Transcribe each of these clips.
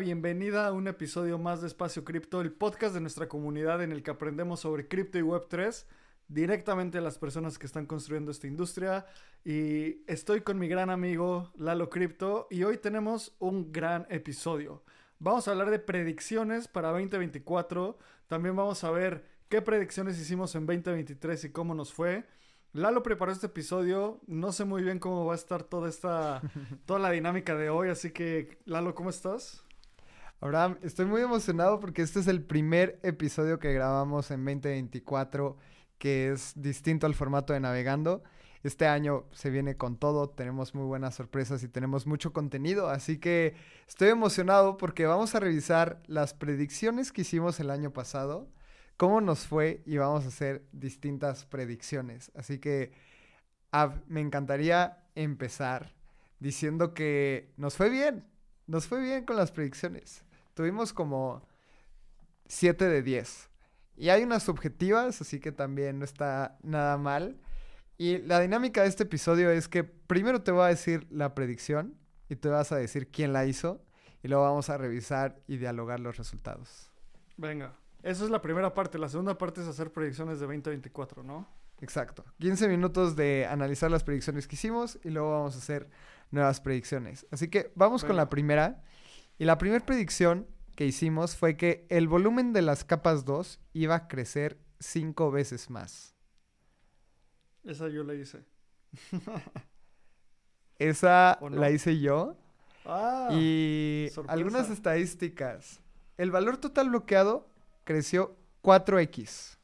bienvenida a un episodio más de Espacio Cripto, el podcast de nuestra comunidad en el que aprendemos sobre cripto y Web3 directamente a las personas que están construyendo esta industria. Y estoy con mi gran amigo Lalo Cripto y hoy tenemos un gran episodio. Vamos a hablar de predicciones para 2024, también vamos a ver qué predicciones hicimos en 2023 y cómo nos fue. Lalo preparó este episodio. No sé muy bien cómo va a estar toda esta. toda la dinámica de hoy. Así que, Lalo, ¿cómo estás? Abraham, estoy muy emocionado porque este es el primer episodio que grabamos en 2024 que es distinto al formato de Navegando. Este año se viene con todo, tenemos muy buenas sorpresas y tenemos mucho contenido, así que estoy emocionado porque vamos a revisar las predicciones que hicimos el año pasado, cómo nos fue y vamos a hacer distintas predicciones. Así que me encantaría empezar diciendo que nos fue bien, nos fue bien con las predicciones. Tuvimos como 7 de 10. Y hay unas subjetivas, así que también no está nada mal. Y la dinámica de este episodio es que primero te voy a decir la predicción y te vas a decir quién la hizo y luego vamos a revisar y dialogar los resultados. Venga, eso es la primera parte. La segunda parte es hacer predicciones de 2024, ¿no? Exacto. 15 minutos de analizar las predicciones que hicimos y luego vamos a hacer nuevas predicciones. Así que vamos con la primera y la primera predicción que hicimos fue que el volumen de las capas 2 iba a crecer cinco veces más. Esa yo la hice. Esa la hice yo. Ah, y algunas estadísticas. El valor total bloqueado creció 4x.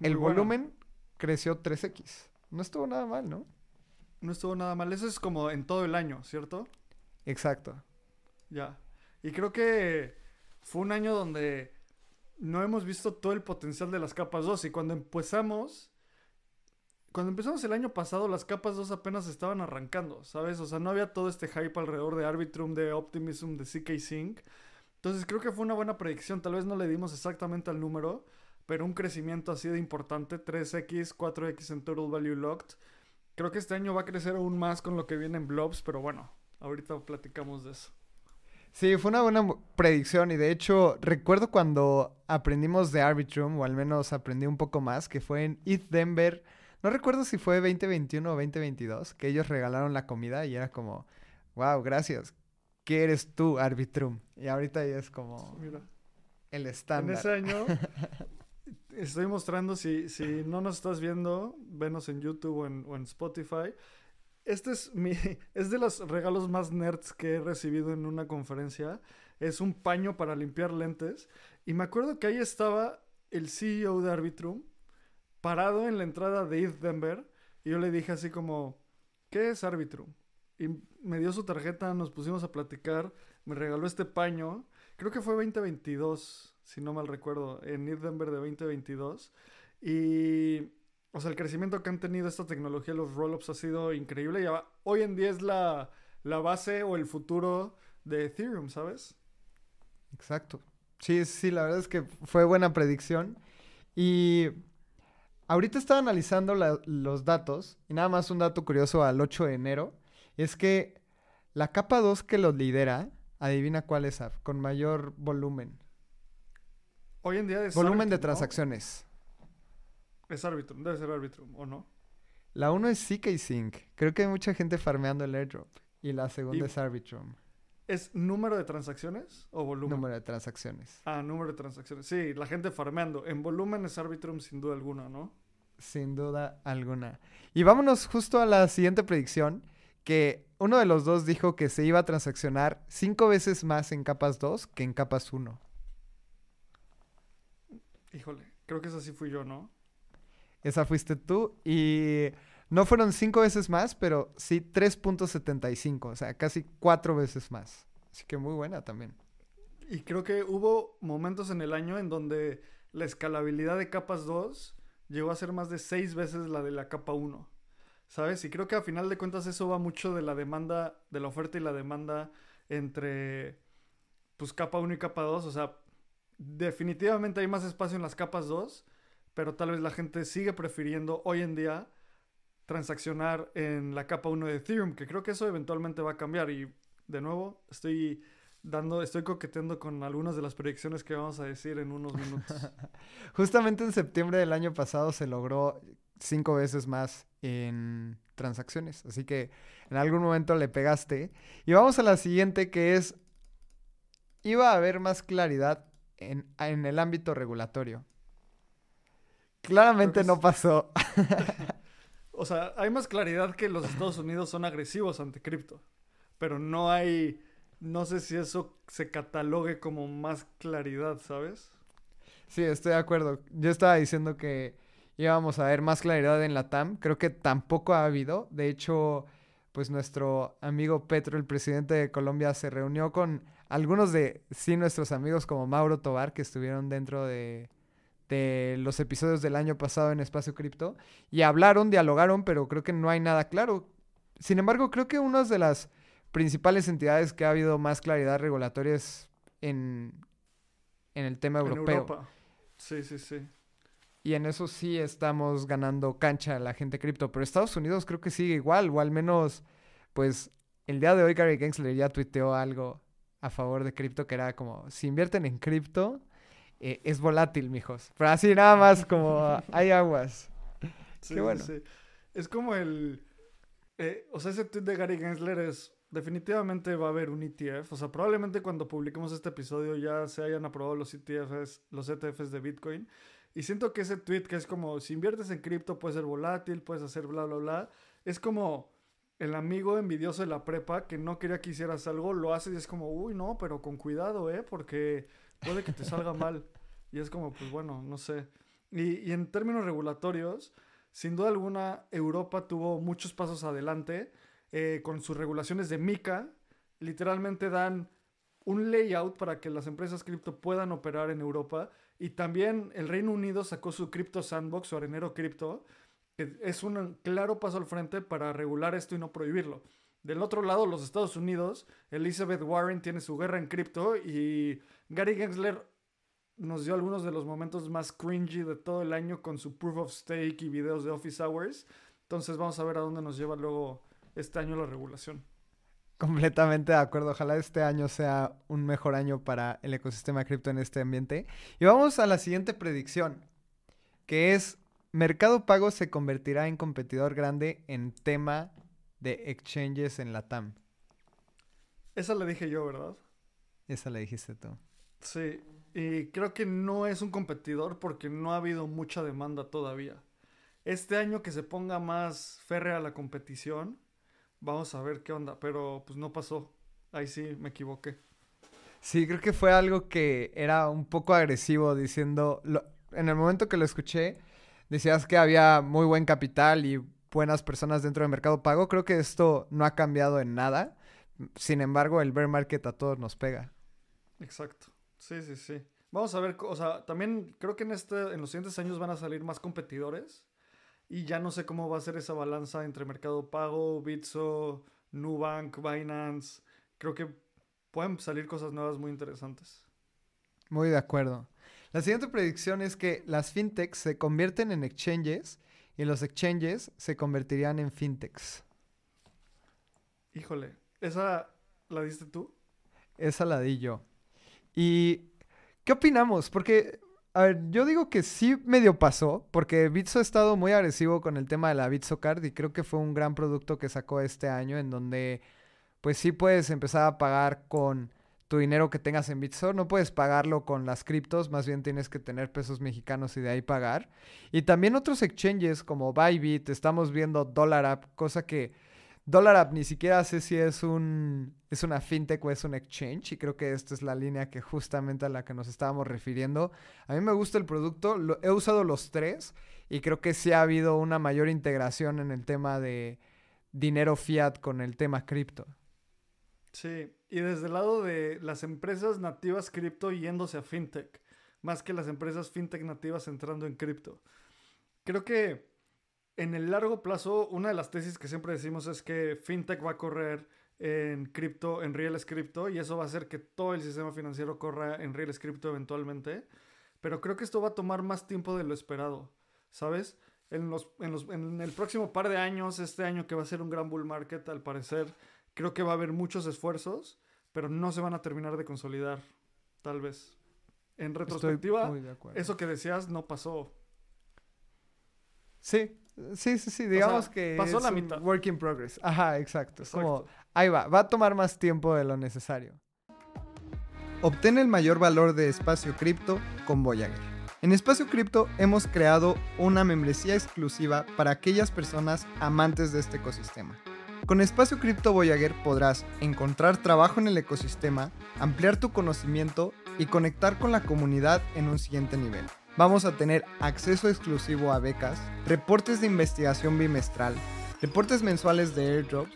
El volumen creció 3x. No estuvo nada mal, ¿no? No estuvo nada mal. Eso es como en todo el año, ¿cierto? Exacto. Ya. Y creo que fue un año donde no hemos visto todo el potencial de las capas 2. Y cuando empezamos, cuando empezamos el año pasado, las capas 2 apenas estaban arrancando, ¿sabes? O sea, no había todo este hype alrededor de Arbitrum, de Optimism, de CK Sync. Entonces creo que fue una buena predicción. Tal vez no le dimos exactamente al número, pero un crecimiento así de importante: 3x, 4x en Total Value Locked. Creo que este año va a crecer aún más con lo que viene en Blobs, pero bueno, Ahorita platicamos de eso. Sí, fue una buena predicción y de hecho recuerdo cuando aprendimos de Arbitrum, o al menos aprendí un poco más, que fue en East Denver, no recuerdo si fue 2021 o 2022, que ellos regalaron la comida y era como, wow, gracias, ¿qué eres tú, Arbitrum? Y ahorita ya es como el estándar. En ese año estoy mostrando, si, si no nos estás viendo, venos en YouTube o en Spotify. Este es mi. Es de los regalos más nerds que he recibido en una conferencia. Es un paño para limpiar lentes. Y me acuerdo que ahí estaba el CEO de Arbitrum parado en la entrada de East Denver. Y yo le dije así como: ¿Qué es Arbitrum? Y me dio su tarjeta, nos pusimos a platicar. Me regaló este paño. Creo que fue 2022, si no mal recuerdo. En East Denver de 2022. Y o sea, el crecimiento que han tenido esta tecnología, los roll-ups, ha sido increíble. Y hoy en día es la, base o el futuro de Ethereum, ¿sabes? Exacto. Sí, sí, la verdad es que fue buena predicción. Y ahorita estaba analizando los datos, y nada más un dato curioso al 8 de enero, es que la capa 2 que los lidera, adivina cuál es, con mayor volumen. Hoy en día es... Volumen de transacciones. Es Arbitrum, debe ser Arbitrum, ¿o no? La uno es CK Sync. Creo que hay mucha gente farmeando el airdrop. Y la segunda es Arbitrum. ¿Es número de transacciones o volumen? Número de transacciones. Ah, número de transacciones. Sí, la gente farmeando. En volumen es Arbitrum sin duda alguna, ¿no? Sin duda alguna. Y vámonos justo a la siguiente predicción, que uno de los dos dijo que se iba a transaccionar cinco veces más en capas 2 que en capas 1. Híjole, creo que es así fui yo, ¿no? Esa fuiste tú. Y no fueron cinco veces más, pero sí 3.75, o sea, casi cuatro veces más. Así que muy buena también. Y creo que hubo momentos en el año en donde la escalabilidad de capas 2 llegó a ser más de seis veces la de la capa 1. ¿Sabes? Y creo que a final de cuentas eso va mucho de la demanda, de la oferta y la demanda entre pues capa 1 y capa 2. O sea, definitivamente hay más espacio en las capas 2 pero tal vez la gente sigue prefiriendo hoy en día transaccionar en la capa 1 de Ethereum, que creo que eso eventualmente va a cambiar. Y de nuevo, estoy dando, estoy coqueteando con algunas de las predicciones que vamos a decir en unos minutos. Justamente en septiembre del año pasado se logró cinco veces más en transacciones. Así que en algún momento le pegaste. Y vamos a la siguiente que es, iba a haber más claridad en, en el ámbito regulatorio. Claramente no pasó. o sea, hay más claridad que los Estados Unidos son agresivos ante cripto, pero no hay, no sé si eso se catalogue como más claridad, ¿sabes? Sí, estoy de acuerdo. Yo estaba diciendo que íbamos a ver más claridad en la TAM, creo que tampoco ha habido, de hecho, pues nuestro amigo Petro, el presidente de Colombia, se reunió con algunos de, sí, nuestros amigos como Mauro Tobar, que estuvieron dentro de de los episodios del año pasado en Espacio Cripto y hablaron, dialogaron, pero creo que no hay nada claro. Sin embargo, creo que una de las principales entidades que ha habido más claridad regulatoria es en, el tema europeo. Sí, sí, sí. Y en eso sí estamos ganando cancha la gente cripto. Pero Estados Unidos creo que sigue igual, o al menos, pues, el día de hoy Gary Gensler ya tuiteó algo a favor de cripto que era como, si invierten en cripto, eh, es volátil, mijos. Pero así nada más como hay aguas. Sí, Qué bueno. Es como el... Eh, o sea, ese tweet de Gary Gensler es... Definitivamente va a haber un ETF. O sea, probablemente cuando publiquemos este episodio ya se hayan aprobado los ETFs, los ETFs de Bitcoin. Y siento que ese tweet que es como, si inviertes en cripto puedes ser volátil, puedes hacer bla, bla, bla. Es como el amigo envidioso de la prepa que no quería que hicieras algo, lo hace y es como, uy, no, pero con cuidado, ¿eh? Porque puede que te salga mal. Y es como, pues bueno, no sé. Y, en términos regulatorios, sin duda alguna, Europa tuvo muchos pasos adelante eh, con sus regulaciones de MICA. Literalmente dan un layout para que las empresas cripto puedan operar en Europa. Y también el Reino Unido sacó su Crypto Sandbox, o arenero cripto, que es un claro paso al frente para regular esto y no prohibirlo. Del otro lado, los Estados Unidos, Elizabeth Warren tiene su guerra en cripto y Gary Gensler nos dio algunos de los momentos más cringy de todo el año con su proof of stake y videos de office hours. Entonces vamos a ver a dónde nos lleva luego este año la regulación. Completamente de acuerdo. Ojalá este año sea un mejor año para el ecosistema cripto en este ambiente. Y vamos a la siguiente predicción, que es Mercado Pago se convertirá en competidor grande en tema de exchanges en la TAM. Esa la dije yo, ¿verdad? Esa la dijiste tú. Sí, y creo que no es un competidor porque no ha habido mucha demanda todavía. Este año que se ponga más férrea la competición, vamos a ver qué onda, pero pues no pasó. Ahí sí me equivoqué. Sí, creo que fue algo que era un poco agresivo diciendo, en el momento que lo escuché, decías que había muy buen capital y buenas personas dentro del mercado pago. Creo que esto no ha cambiado en nada. Sin embargo, el bear market a todos nos pega. Exacto. Sí, sí, sí. Vamos a ver, o sea, también creo que en, este, en los siguientes años van a salir más competidores y ya no sé cómo va a ser esa balanza entre Mercado Pago, Bitso, Nubank, Binance. Creo que pueden salir cosas nuevas muy interesantes. Muy de acuerdo. La siguiente predicción es que las fintechs se convierten en exchanges y los exchanges se convertirían en fintechs. Híjole, ¿esa la diste tú? Esa la di yo. ¿Y qué opinamos? Porque, a ver, yo digo que sí medio pasó, porque Bitso ha estado muy agresivo con el tema de la Bitso Card y creo que fue un gran producto que sacó este año en donde, pues sí puedes empezar a pagar con tu dinero que tengas en Bitstore... no puedes pagarlo con las criptos, más bien tienes que tener pesos mexicanos y de ahí pagar. Y también otros exchanges como Bybit, estamos viendo Dollar cosa que Dollar ni siquiera sé si es un es una fintech o es un exchange y creo que esta es la línea que justamente a la que nos estábamos refiriendo. A mí me gusta el producto, lo, he usado los tres y creo que sí ha habido una mayor integración en el tema de dinero fiat con el tema cripto. Sí, y desde el lado de las empresas nativas cripto yéndose a fintech, más que las empresas fintech nativas entrando en cripto. Creo que en el largo plazo, una de las tesis que siempre decimos es que fintech va a correr en cripto, en real cripto, y eso va a hacer que todo el sistema financiero corra en real cripto eventualmente. Pero creo que esto va a tomar más tiempo de lo esperado, ¿sabes? En, en el próximo par de años, este año que va a ser un gran bull market, al parecer, creo que va a haber muchos esfuerzos, pero no se van a terminar de consolidar, tal vez. En retrospectiva, eso que decías no pasó. Sí, sí, sí, digamos que pasó es la mitad. Work in progress. Ajá, exacto. Como, ahí va, va a tomar más tiempo de lo necesario. Obtén el mayor valor de espacio cripto con Voyager. En Espacio Cripto hemos creado una membresía exclusiva para aquellas personas amantes de este ecosistema. Con Espacio Cripto Voyager podrás encontrar trabajo en el ecosistema, ampliar tu conocimiento y conectar con la comunidad en un siguiente nivel. Vamos a tener acceso exclusivo a becas, reportes de investigación bimestral, reportes mensuales de airdrops,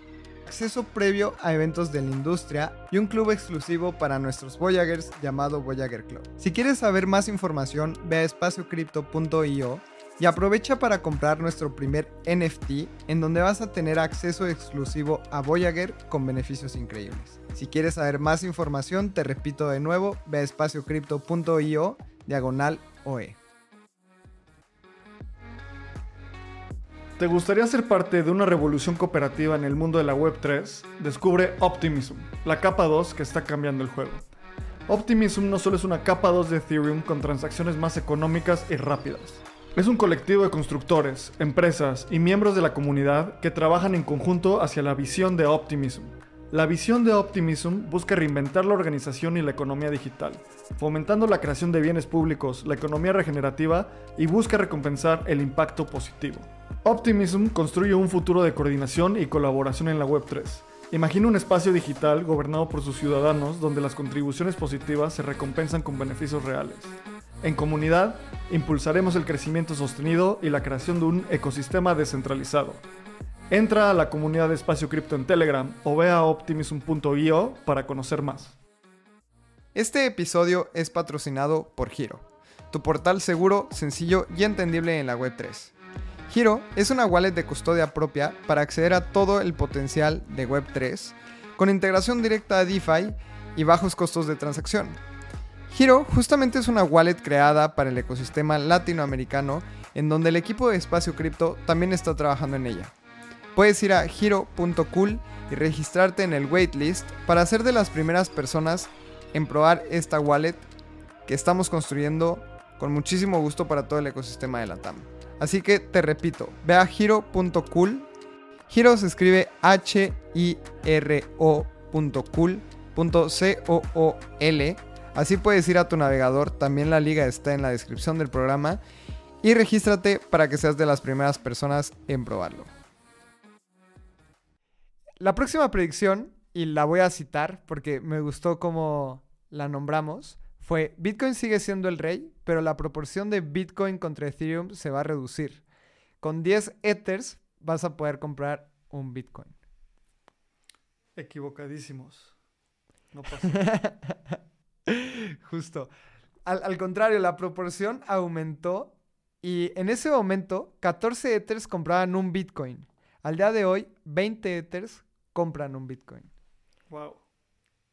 acceso previo a eventos de la industria y un club exclusivo para nuestros Voyagers llamado Voyager Club. Si quieres saber más información, ve a espaciocrypto.io y aprovecha para comprar nuestro primer NFT en donde vas a tener acceso exclusivo a Voyager con beneficios increíbles. Si quieres saber más información, te repito de nuevo, ve a espaciocrypto.io diagonal OE. ¿Te gustaría ser parte de una revolución cooperativa en el mundo de la Web3? Descubre Optimism, la capa 2 que está cambiando el juego. Optimism no solo es una capa 2 de Ethereum con transacciones más económicas y rápidas, es un colectivo de constructores, empresas y miembros de la comunidad que trabajan en conjunto hacia la visión de Optimism. La visión de Optimism busca reinventar la organización y la economía digital, fomentando la creación de bienes públicos, la economía regenerativa y busca recompensar el impacto positivo. Optimism construye un futuro de coordinación y colaboración en la Web3. Imagina un espacio digital gobernado por sus ciudadanos donde las contribuciones positivas se recompensan con beneficios reales. En comunidad, impulsaremos el crecimiento sostenido y la creación de un ecosistema descentralizado. Entra a la comunidad de Espacio Cripto en Telegram o ve a optimism.io para conocer más. Este episodio es patrocinado por Giro, tu portal seguro, sencillo y entendible en la Web3. Giro es una wallet de custodia propia para acceder a todo el potencial de Web3, con integración directa a DeFi y bajos costos de transacción. Hero justamente es una wallet creada para el ecosistema latinoamericano en donde el equipo de Espacio Cripto también está trabajando en ella. Puedes ir a hero.cool y registrarte en el waitlist para ser de las primeras personas en probar esta wallet que estamos construyendo con muchísimo gusto para todo el ecosistema de la TAM. Así que te repito, ve a hero.cool. Hero se escribe h i r l Así puedes ir a tu navegador, también la liga está en la descripción del programa y regístrate para que seas de las primeras personas en probarlo. La próxima predicción, y la voy a citar porque me gustó cómo la nombramos, fue Bitcoin sigue siendo el rey, pero la proporción de Bitcoin contra Ethereum se va a reducir. Con 10 Ethers vas a poder comprar un Bitcoin. Equivocadísimos. No pasa. Justo. Al, contrario, la proporción aumentó y en ese momento 14 Ethers compraban un Bitcoin. Al día de hoy, 20 Ethers compran un Bitcoin. Wow.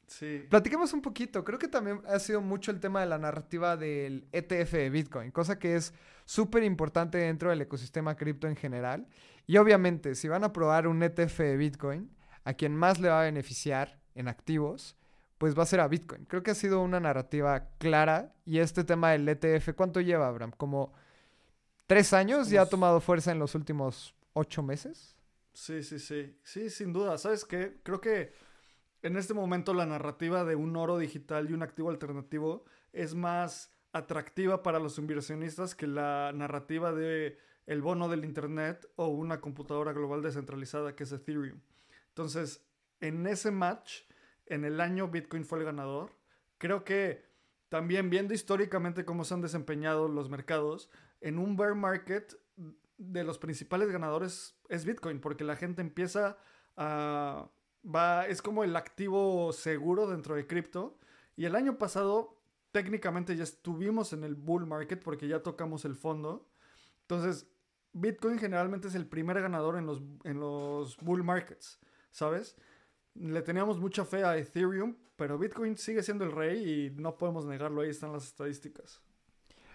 Sí. Platiquemos un poquito. Creo que también ha sido mucho el tema de la narrativa del ETF de Bitcoin, cosa que es súper importante dentro del ecosistema cripto en general. Y obviamente, si van a probar un ETF de Bitcoin, a quien más le va a beneficiar en activos pues va a ser a Bitcoin. Creo que ha sido una narrativa clara y este tema del ETF, ¿cuánto lleva, Abraham? Como tres años y ha tomado fuerza en los últimos ocho meses. Sí, sí, sí, sí, sin duda. ¿Sabes qué? Creo que en este momento la narrativa de un oro digital y un activo alternativo es más atractiva para los inversionistas que la narrativa de el bono del internet o una computadora global descentralizada que es Ethereum. Entonces, en ese match en el año Bitcoin fue el ganador. Creo que también viendo históricamente cómo se han desempeñado los mercados, en un bear market de los principales ganadores es Bitcoin, porque la gente empieza a... Va, es como el activo seguro dentro de cripto. Y el año pasado técnicamente ya estuvimos en el bull market porque ya tocamos el fondo. Entonces, Bitcoin generalmente es el primer ganador en los, en los bull markets, ¿sabes? le teníamos mucha fe a Ethereum, pero Bitcoin sigue siendo el rey y no podemos negarlo, ahí están las estadísticas.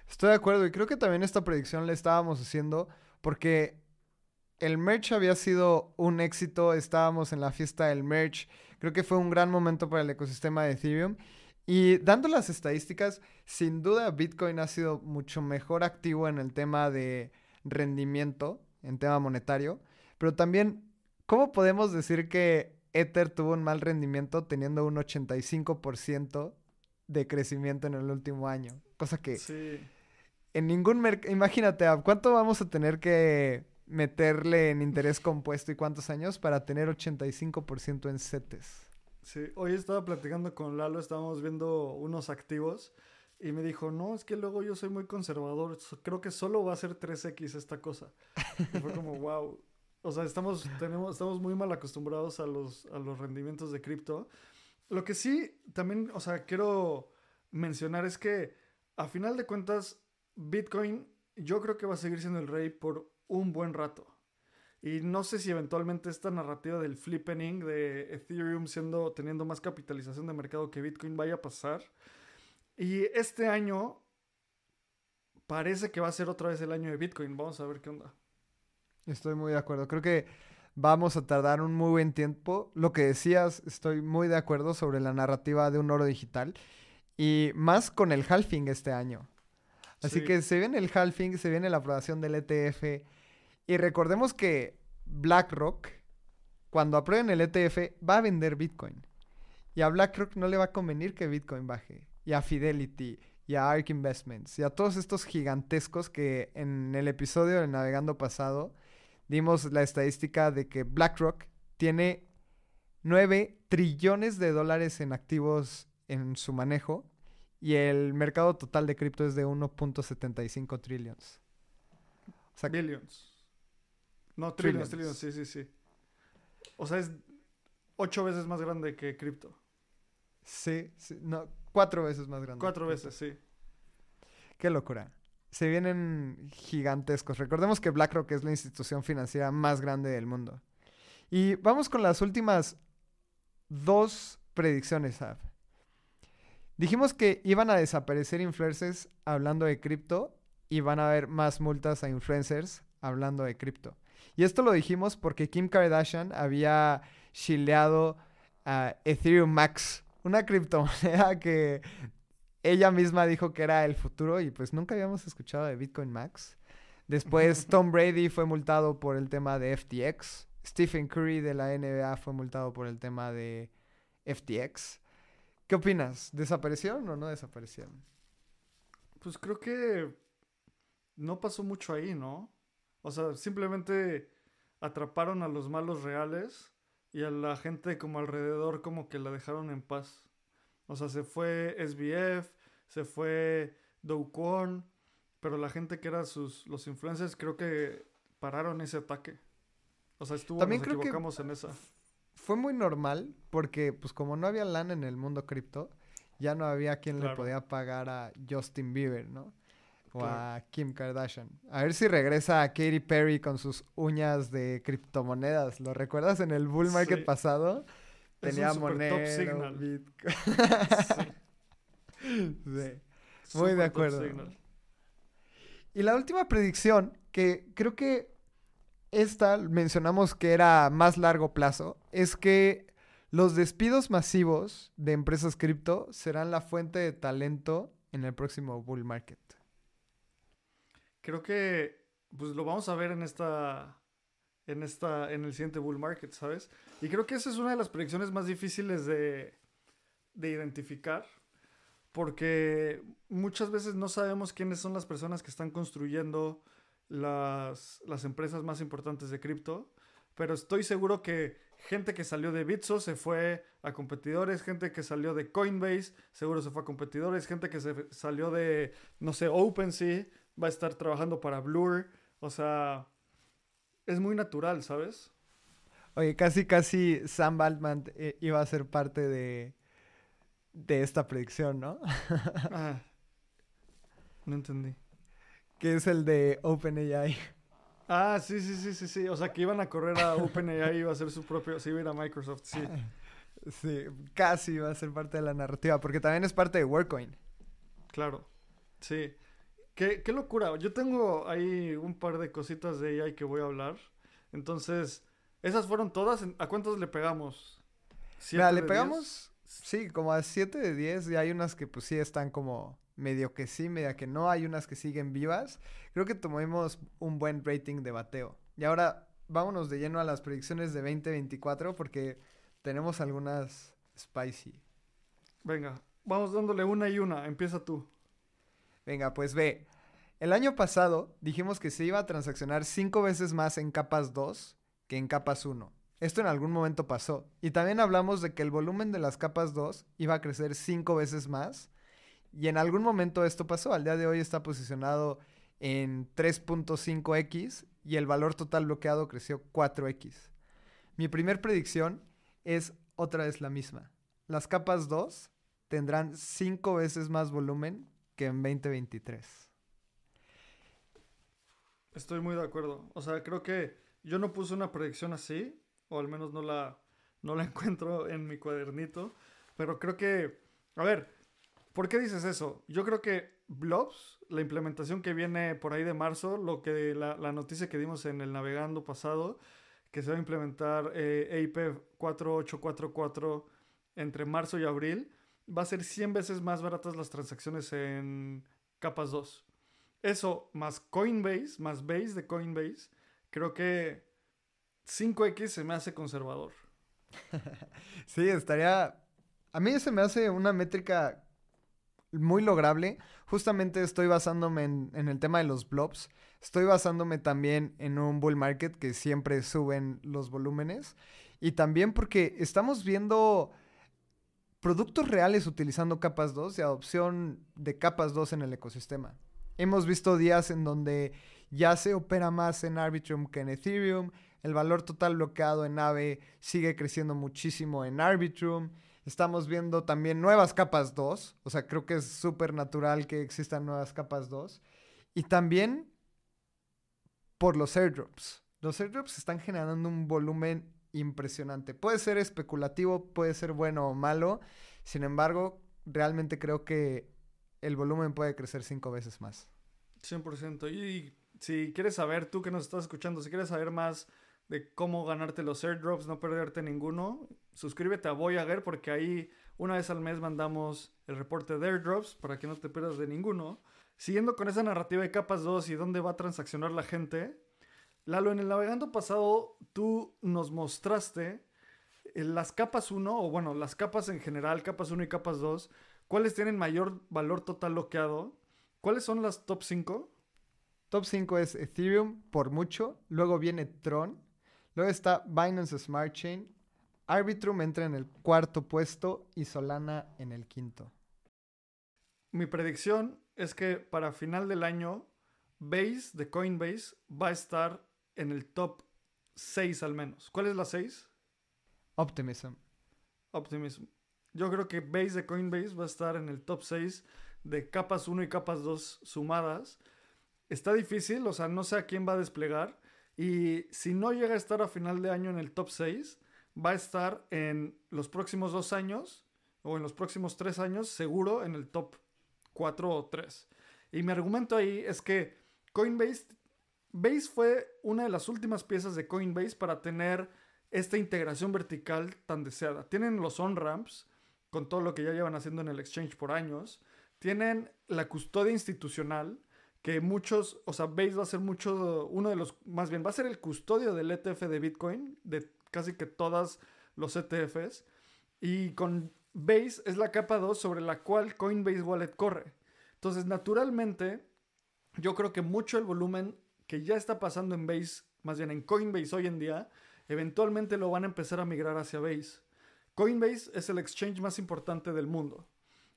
Estoy de acuerdo y creo que también esta predicción la estábamos haciendo porque el merch había sido un éxito, estábamos en la fiesta del merch, creo que fue un gran momento para el ecosistema de Ethereum y dando las estadísticas, sin duda Bitcoin ha sido mucho mejor activo en el tema de rendimiento, en tema monetario, pero también, ¿cómo podemos decir que Ether tuvo un mal rendimiento teniendo un 85% de crecimiento en el último año. Cosa que en ningún mercado... Imagínate, ¿cuánto vamos a tener que meterle en interés compuesto y cuántos años para tener 85% en CETES? Sí, hoy estaba platicando con Lalo, estábamos viendo unos activos y me dijo, no, es que luego yo soy muy conservador, creo que solo va a ser 3X esta cosa. Y fue como, wow. O sea, estamos, tenemos, estamos muy mal acostumbrados a los, a los rendimientos de cripto. Lo que sí también, o sea, quiero mencionar es que a final de cuentas, Bitcoin yo creo que va a seguir siendo el rey por un buen rato. Y no sé si eventualmente esta narrativa del flippening de Ethereum siendo, teniendo más capitalización de mercado que Bitcoin vaya a pasar. Y este año parece que va a ser otra vez el año de Bitcoin. Vamos a ver qué onda. Estoy muy de acuerdo. Creo que vamos a tardar un muy buen tiempo. Lo que decías, estoy muy de acuerdo sobre la narrativa de un oro digital. Y más con el halfing este año. Así que se viene el halfing, se viene la aprobación del ETF. Y recordemos que BlackRock, cuando aprueben el ETF, va a vender Bitcoin. Y a BlackRock no le va a convenir que Bitcoin baje. Y a Fidelity, y a ARK Investments, y a todos estos gigantescos que en el episodio de Navegando pasado dimos la estadística de que BlackRock tiene 9 trillones de dólares en activos en su manejo y el mercado total de cripto es de 1.75 trillones. O sea, Billions. No, trillions, trillions, sí, sí, sí. O sea, es ocho veces más grande que cripto. Sí, sí, no, cuatro veces más grande. Cuatro veces, sí. Qué locura se vienen gigantescos. Recordemos que BlackRock es la institución financiera más grande del mundo. Y vamos con las últimas dos predicciones, Dijimos que iban a desaparecer influencers hablando de cripto y van a haber más multas a influencers hablando de cripto. Y esto lo dijimos porque Kim Kardashian había chileado a Ethereum Max, una criptomoneda que ella misma dijo que era el futuro y pues nunca habíamos escuchado de Bitcoin Max. Después Tom Brady fue multado por el tema de FTX. Stephen Curry de la NBA fue multado por el tema de FTX. ¿Qué opinas? ¿Desaparecieron o no desaparecieron? Pues creo que no pasó mucho ahí, ¿no? O sea, simplemente atraparon a los malos reales y a la gente como alrededor como que la dejaron en paz. O sea, se fue SBF, se fue Doucon, pero la gente que era sus los influencers creo que pararon ese ataque. O sea, estuvo, equivocamos en esa. Fue muy normal porque pues como no había LAN en el mundo cripto, ya no había quien le podía pagar a Justin Bieber, ¿no? O a Kim Kardashian. A ver si regresa a Katy Perry con sus uñas de criptomonedas. ¿Lo recuerdas en el bull market pasado? Tenía moneda, Bitcoin. Muy de acuerdo. Y la última predicción, que creo que esta mencionamos que era más largo plazo, es que los despidos masivos de empresas cripto serán la fuente de talento en el próximo bull market. Creo que pues lo vamos a ver en esta en esta en el siguiente bull market, ¿sabes? Y creo que esa es una de las predicciones más difíciles de de identificar porque muchas veces no sabemos quiénes son las personas que están construyendo las, empresas más importantes de cripto, pero estoy seguro que gente que salió de Bitso se fue a competidores, gente que salió de Coinbase seguro se fue a competidores, gente que salió de, no sé, OpenSea va a estar trabajando para Blur, o sea, es muy natural, ¿sabes? Oye, casi, casi Sam Baldman eh, iba a ser parte de, de esta predicción, ¿no? Ah. no entendí. Que es el de OpenAI. Ah, sí, sí, sí, sí, sí. O sea, que iban a correr a OpenAI y iba a ser su propio... Sí, iba a ir a Microsoft, sí. Sí, casi va a ser parte de la narrativa, porque también es parte de WorkCoin. Claro, sí. Qué, qué locura. Yo tengo ahí un par de cositas de AI que voy a hablar. Entonces, esas fueron todas. ¿A cuántos le pegamos? Mira, le pegamos Sí, como a 7 de 10 y hay unas que pues sí están como medio que sí, media que no, hay unas que siguen vivas. Creo que tomamos un buen rating de bateo. Y ahora vámonos de lleno a las predicciones de 2024 porque tenemos algunas spicy. Venga, vamos dándole una y una, empieza tú. Venga, pues ve. El año pasado dijimos que se iba a transaccionar cinco veces más en capas 2 que en capas 1. Esto en algún momento pasó. Y también hablamos de que el volumen de las capas 2 iba a crecer 5 veces más. Y en algún momento esto pasó. Al día de hoy está posicionado en 3.5x y el valor total bloqueado creció 4x. Mi primer predicción es otra vez la misma. Las capas 2 tendrán 5 veces más volumen que en 2023. Estoy muy de acuerdo. O sea, creo que yo no puse una predicción así, o al menos no la, no la encuentro en mi cuadernito, pero creo que, a ver, ¿por qué dices eso? Yo creo que Blobs, la implementación que viene por ahí de marzo, lo que la, noticia que dimos en el navegando pasado, que se va a implementar eh, EIP 4844 entre marzo y abril, va a ser 100 veces más baratas las transacciones en capas 2. Eso más Coinbase, más Base de Coinbase, creo que 5X se me hace conservador. sí, estaría... A mí se me hace una métrica muy lograble. Justamente estoy basándome en, el tema de los blobs. Estoy basándome también en un bull market que siempre suben los volúmenes. Y también porque estamos viendo productos reales utilizando capas 2 y adopción de capas 2 en el ecosistema. Hemos visto días en donde ya se opera más en Arbitrum que en Ethereum. El valor total bloqueado en AVE sigue creciendo muchísimo en Arbitrum. Estamos viendo también nuevas capas 2. O sea, creo que es súper natural que existan nuevas capas 2. Y también por los airdrops. Los airdrops están generando un volumen impresionante. Puede ser especulativo, puede ser bueno o malo. Sin embargo, realmente creo que el volumen puede crecer cinco veces más. 100%. Y si quieres saber, tú que nos estás escuchando, si quieres saber más de cómo ganarte los airdrops, no perderte ninguno, suscríbete a Voyager porque ahí una vez al mes mandamos el reporte de airdrops para que no te pierdas de ninguno. Siguiendo con esa narrativa de capas 2 y dónde va a transaccionar la gente, Lalo, en el navegando pasado tú nos mostraste eh, las capas 1, o bueno, las capas en general, capas 1 y capas 2, ¿cuáles tienen mayor valor total bloqueado? ¿Cuáles son las top 5? Top 5 es Ethereum por mucho, luego viene Tron, Luego está Binance Smart Chain. Arbitrum entra en el cuarto puesto y Solana en el quinto. Mi predicción es que para final del año, Base de Coinbase va a estar en el top 6 al menos. ¿Cuál es la 6? Optimism. Optimism. Yo creo que Base de Coinbase va a estar en el top 6 de capas 1 y capas 2 sumadas. Está difícil, o sea, no sé a quién va a desplegar, y si no llega a estar a final de año en el top 6, va a estar en los próximos dos años o en los próximos tres años seguro en el top 4 o 3. Y mi argumento ahí es que Coinbase Base fue una de las últimas piezas de Coinbase para tener esta integración vertical tan deseada. Tienen los on-ramps, con todo lo que ya llevan haciendo en el exchange por años. Tienen la custodia institucional, que muchos, o sea, Base va a ser mucho, uno de los, más bien, va a ser el custodio del ETF de Bitcoin, de casi que todas los ETFs. Y con Base es la capa 2 sobre la cual Coinbase Wallet corre. Entonces, naturalmente, yo creo que mucho el volumen que ya está pasando en Base, más bien en Coinbase hoy en día, eventualmente lo van a empezar a migrar hacia Base. Coinbase es el exchange más importante del mundo.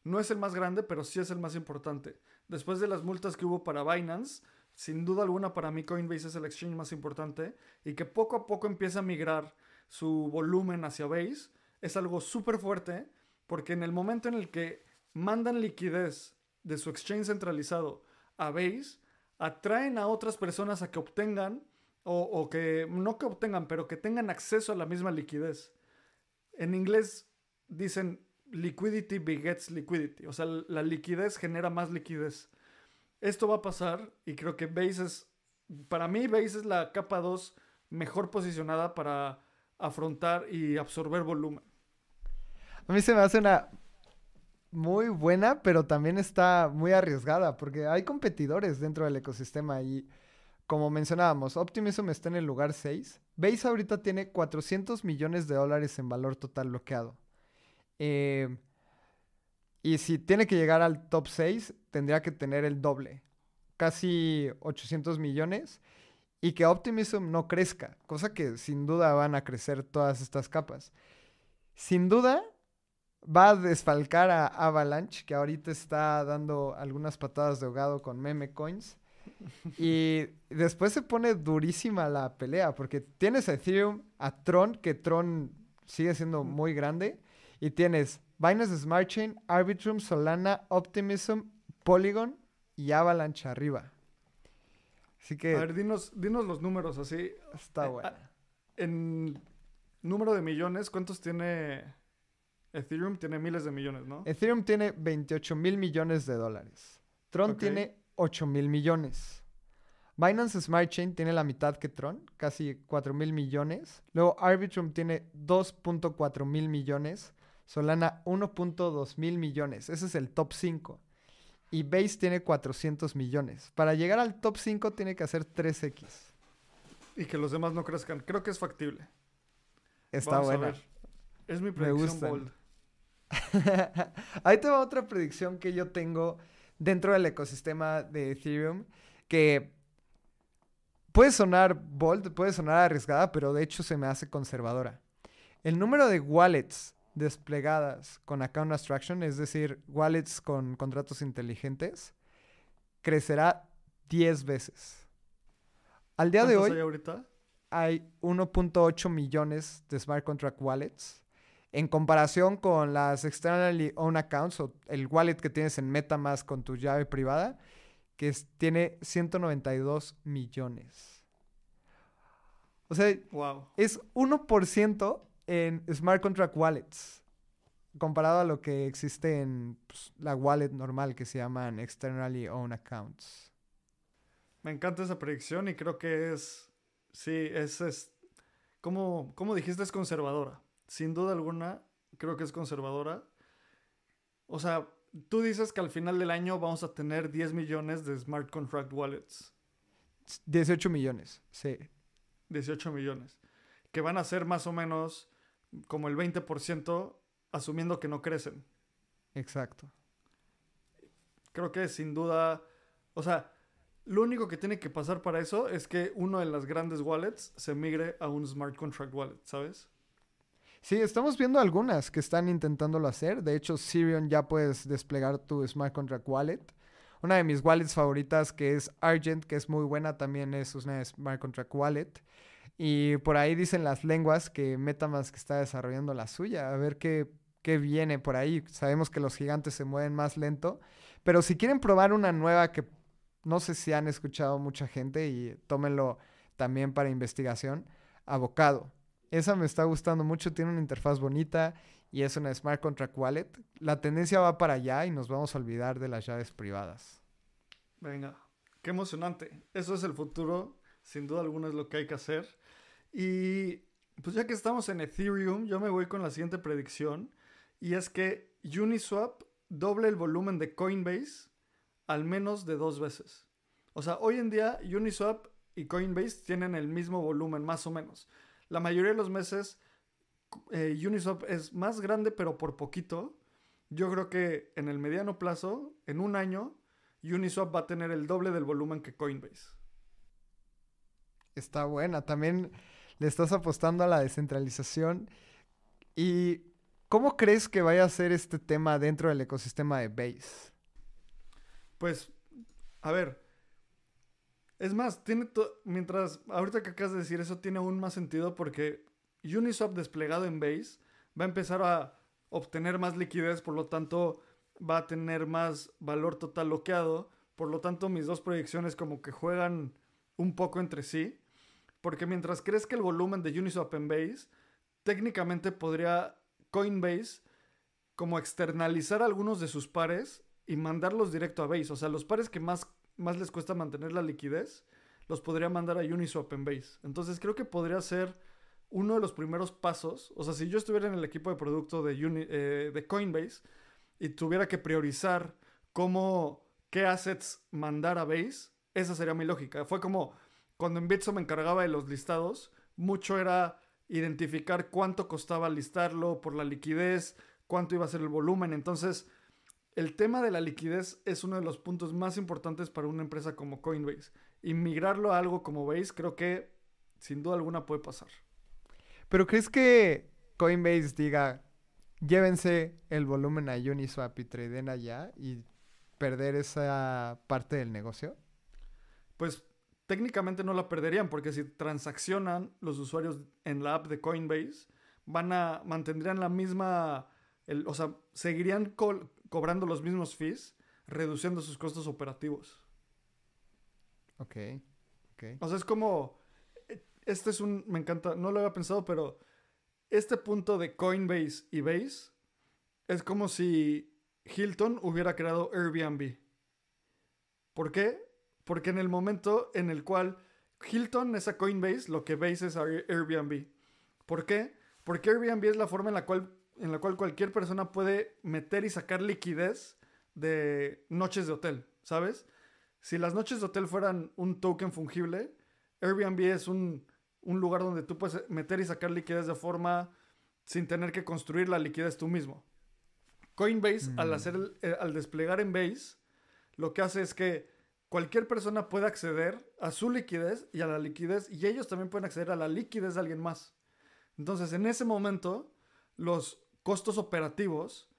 No es el más grande, pero sí es el más importante. Después de las multas que hubo para Binance, sin duda alguna para mí Coinbase es el exchange más importante y que poco a poco empieza a migrar su volumen hacia Base, es algo súper fuerte porque en el momento en el que mandan liquidez de su exchange centralizado a Base, atraen a otras personas a que obtengan, o, o, que no que obtengan, pero que tengan acceso a la misma liquidez. En inglés dicen liquidity begets liquidity. O sea, la liquidez genera más liquidez. Esto va a pasar y creo que Base es, para mí Base es la capa 2 mejor posicionada para afrontar y absorber volumen. A mí se me hace una muy buena, pero también está muy arriesgada porque hay competidores dentro del ecosistema y como mencionábamos, Optimism está en el lugar 6. Base ahorita tiene 400 millones de dólares en valor total bloqueado. Em, y si tiene que llegar al top 6, tendría que tener el doble, casi 800 millones, y que Optimism no crezca, cosa que sin duda van a crecer todas estas capas. Sin duda va a desfalcar a Avalanche, que ahorita está dando algunas patadas de ahogado con meme coins. Y después se pone durísima la pelea, porque tienes a Ethereum, a Tron, que Tron sigue siendo muy grande y tienes Binance Smart Chain, Arbitrum, Solana, Optimism, Polygon y Avalanche arriba. Así que. A ver, dinos, los números así. Está eh, bueno. Ah, en número de millones, ¿cuántos tiene Ethereum? Tiene miles de millones, ¿no? Ethereum tiene 28 mil millones de dólares. Tron tiene 8 mil millones. Binance Smart Chain tiene la mitad que Tron, casi 4 mil millones. Luego Arbitrum tiene 2.4 mil millones. Solana 1.2 mil millones. Ese es el top 5. Y Base tiene 400 millones. Para llegar al top 5 tiene que hacer 3X. Y que los demás no crezcan. Creo que es factible. Está buena. Es mi predicción Ahí te va otra predicción que yo tengo dentro del ecosistema de Ethereum que puede sonar bold, puede sonar arriesgada, pero de hecho se me hace conservadora. El número de wallets desplegadas con Account Abstraction, es decir, wallets con contratos inteligentes, crecerá 10 veces. Al día de hoy hay, 1.8 millones de smart contract wallets. En comparación con las externally owned accounts o el wallet que tienes en MetaMask con tu llave privada, que tiene 192 millones. O sea, es 1% en smart contract wallets, comparado a lo que existe en pues, la wallet normal que se llaman externally owned accounts. Me encanta esa predicción y creo que es, sí, es, como, como dijiste, es conservadora. Sin duda alguna, creo que es conservadora. O sea, tú dices que al final del año vamos a tener 10 millones de smart contract wallets. 18 millones, sí. 18 millones. Que van a ser más o menos como el 20% asumiendo que no crecen. Exacto. Creo que sin duda, o sea, lo único que tiene que pasar para eso es que uno de las grandes wallets se migre a un smart contract wallet, ¿sabes? Sí, estamos viendo algunas que están intentándolo hacer. De hecho, Sirion ya puedes desplegar tu smart contract wallet. Una de mis wallets favoritas que es Argent, que es muy buena, también es una smart contract wallet. Y por ahí dicen las lenguas que Metamask está desarrollando la suya. A ver qué, viene por ahí. Sabemos que los gigantes se mueven más lento. Pero si quieren probar una nueva que no sé si han escuchado mucha gente y tómenlo también para investigación, Avocado. Esa me está gustando mucho, tiene una interfaz bonita y es una smart contract wallet. La tendencia va para allá y nos vamos a olvidar de las llaves privadas. Venga, qué emocionante. Eso es el futuro, sin duda alguna es lo que hay que hacer. Y pues ya que estamos en Ethereum, yo me voy con la siguiente predicción. Y es que Uniswap doble el volumen de Coinbase al menos de dos veces. O sea, hoy en día Uniswap y Coinbase tienen el mismo volumen, más o menos. La mayoría de los meses eh, Uniswap es más grande, pero por poquito. Yo creo que en el mediano plazo, en un año, Uniswap va a tener el doble del volumen que Coinbase. Está buena. También le estás apostando a la descentralización. ¿Y cómo crees que vaya a ser este tema dentro del ecosistema de Base? Pues, a ver. Es más, tiene mientras ahorita que acabas de decir eso tiene aún más sentido porque Uniswap desplegado en Base va a empezar a obtener más liquidez, por lo tanto va a tener más valor total bloqueado, por lo tanto mis dos proyecciones como que juegan un poco entre sí porque mientras crees que el volumen de Uniswap en Base, técnicamente podría Coinbase como externalizar algunos de sus pares y mandarlos directo a Base. O sea, los pares que más, más les cuesta mantener la liquidez, los podría mandar a Uniswap en Base. Entonces creo que podría ser uno de los primeros pasos. O sea, si yo estuviera en el equipo de producto de, eh, Coinbase y tuviera que priorizar cómo, qué assets mandar a Base, esa sería mi lógica. Fue como cuando en Bitso me encargaba de los listados, mucho era identificar cuánto costaba listarlo por la liquidez, cuánto iba a ser el volumen. Entonces, el tema de la liquidez es uno de los puntos más importantes para una empresa como Coinbase. Y migrarlo a algo como Base creo que sin duda alguna puede pasar. Pero ¿crees que Coinbase diga, llévense el volumen a Uniswap y traden allá y perder esa parte del negocio? Pues técnicamente no la perderían porque si transaccionan los usuarios en la app de Coinbase, van a mantendrían la misma, o sea, seguirían cobrando los mismos fees, reduciendo sus costos operativos. Ok, ok. O sea, es como, eh, este es un, me encanta, no lo había pensado, pero este punto de Coinbase y Base es como si Hilton hubiera creado Airbnb. ¿Por qué? Porque en el momento en el cual Hilton es a Coinbase, lo que Base es Airbnb. ¿Por qué? Porque Airbnb es la forma en la cual, en la cual cualquier persona puede meter y sacar liquidez de noches de hotel, ¿sabes? Si las noches de hotel fueran un token fungible, Airbnb es un, lugar donde tú puedes meter y sacar liquidez de forma sin tener que construir la liquidez tú mismo. Coinbase, al, mm. hacer eh, al desplegar en Base, lo que hace es que cualquier persona puede acceder a su liquidez y a la liquidez, y ellos también pueden acceder a la liquidez de alguien más. Entonces, en ese momento, los costos operativos,